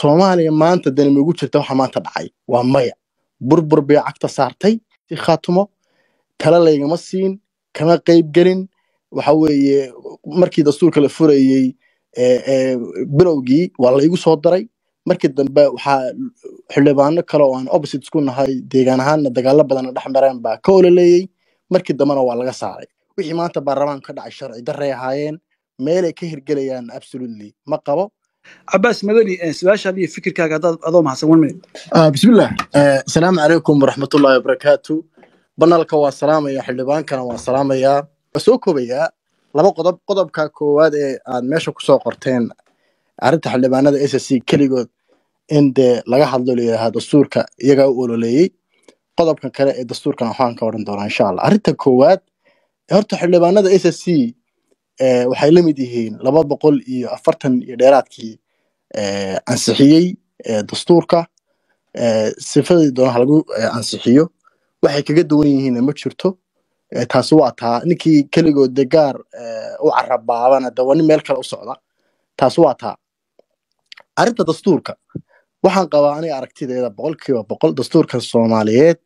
soomaaliya maanta dani jirta waxa maanta dhacay waa maya burbur bay cagta saartay si khaatumo tala laygama siin kama qayb gelin waxa weeye markii dastuurka la furayey bilowgii waa laygu soo daray markii dambe waxaa xildhibaano kale oo aan opposite isku nahay deegaan ahaanna dagaalo badanna dhex mareen baa ka ololeeyey markii dambena waa laga saaray wixii maanta baarlamaanku ka dhacay sharci darray ahaayeen meelay ka hirgelayaan absolutely ma qabo cabaas madani eh, su-aasha iyo fikirkaaga hadaad adoo mahadsan one minute ah, bismillah eh, asalaamu calaykum waraxmatullahi wabarakaatu banaalka waa salaamaya xildhibaankana waa salaamayaa waa soo koobayaa laba qodob qodobka koowaad ee aad meesha kusoo qorteen arrinta xildhibaanada s s c keligood in dee laga hadlo layidhaaha dastuurka iyagaa u ololeeyey qodobkan kale ee dastuurkan waxaan ka oran doonaa insha allah arrinta koowaad horta xildhibaanada s s c Eh, waxay la mid yihiin laba boqol iyo afartan iyo dheeraadkii eh, ansixiyey eh, dastuurka sifadii doona halagu ansixiyo waxay kaga duwan yihiinna ma jirto taasi waa taa ninkii keligood de gaar u carabaabana dawa nin meel kale u socda taasi waa taa arrinta dastuurka waxaan qabaa aniga aragtideeda boqolkiiba boqol dastuurka soomaaliyeed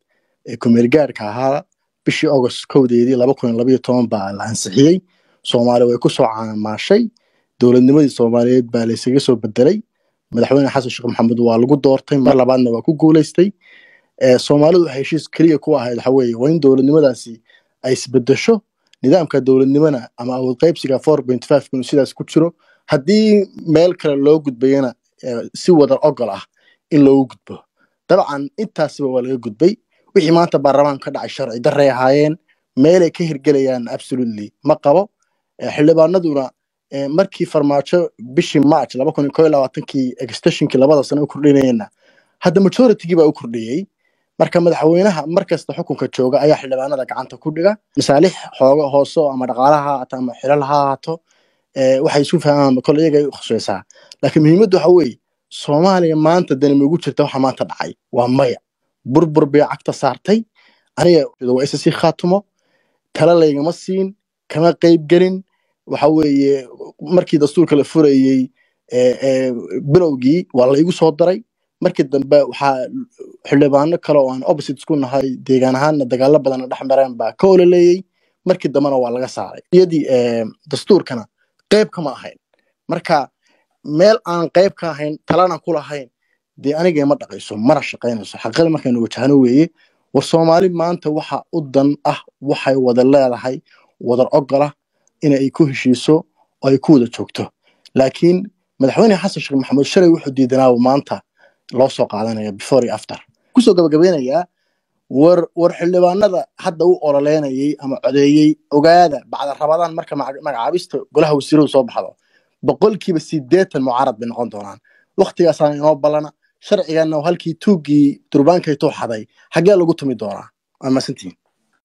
ee kumeelgaarka ahaa bishii agost kowdeedii laba kun iyo labayo toban baa la ansixiyey soomaali way kusoo caamaashay dowladnimadii soomaaliyeed baa laysaga soo bedelay madaxweyne xasan sheekh maxamed waa lagu doortay mar labaadna waa ku guuleystay soomaalidu waxay heshiis keliya ku ahayd waxa waa in dowladnimadaasi ay isbedesho nidaamka dowladnimana ama awood qaybsiga four point five kun sidaas ku jiro haddii meel kale loo gudbayana si wada ogol ah in loogu gudbo dabcan intaasiba waa laga gudbay wixii maanta baarlamaanka ka dhacay sharci darray ahaayeen meelay ka hirgelayaan absolutely ma qabo xildhibaanaduna markii farmaajo bishii march kii extensionkii labada sano u kordhinayna hadda majoritigii baa u kordhiyey marka madaxweynaha markasta xukunka jooga ayaa xildhibaanada gacanta ku dhiga masaalix xooga hooso ama dhaqaalaha haato ama xilalaha haato waxay isu fahmaan kole iyagay khusaysaa laakiin muhiimaddu waxa weeye soomaaliya maanta dani maugu jirta waxa maanta dhacay waa maya burbur bay cagta saartay aniga waa isa khaatumo tala laygama siin kama gelin waxa weeye markii dastuurka la furayey bilowgii waa laygu soo daray markii dambe waxaa xildhibaano kale oo aan opposites ku nahay deegaan ahaanna dagaalo badanna dhex mareen baa ka ololeeyey markii dambena waa laga saaray iyadii dastuurkana qayb kama ahayn marka meel aan qayb ka ahayn talana ku lahayn dee aniga ma dhaqayso mana shaqaynayso xaqada markaynu wajahno weeye war soomaali maanta waxa u dan ah waxay wada leedahay wadar ogola in ay ku heshiiso oo ay ku wada joogto laakiin madaxweyne xasan sheekh maxamuud shalay wuxuu diidanaabo maanta loo soo qaadanaya before after kusoo gabagabeynayaa war war xildhibaanada hadda u ololeynayay ama codeeyey ogaada bacda rabadaan marka magacaabista golaha wasiiradu soo baxdo boqolkiiba sideetan mucaarad bay noqon doonaan waktigaasaan inoo ballana sharciganna halkii tuuggii durbaankaitoo tuuxaday xaggee lagu tumi doonaa amasantiin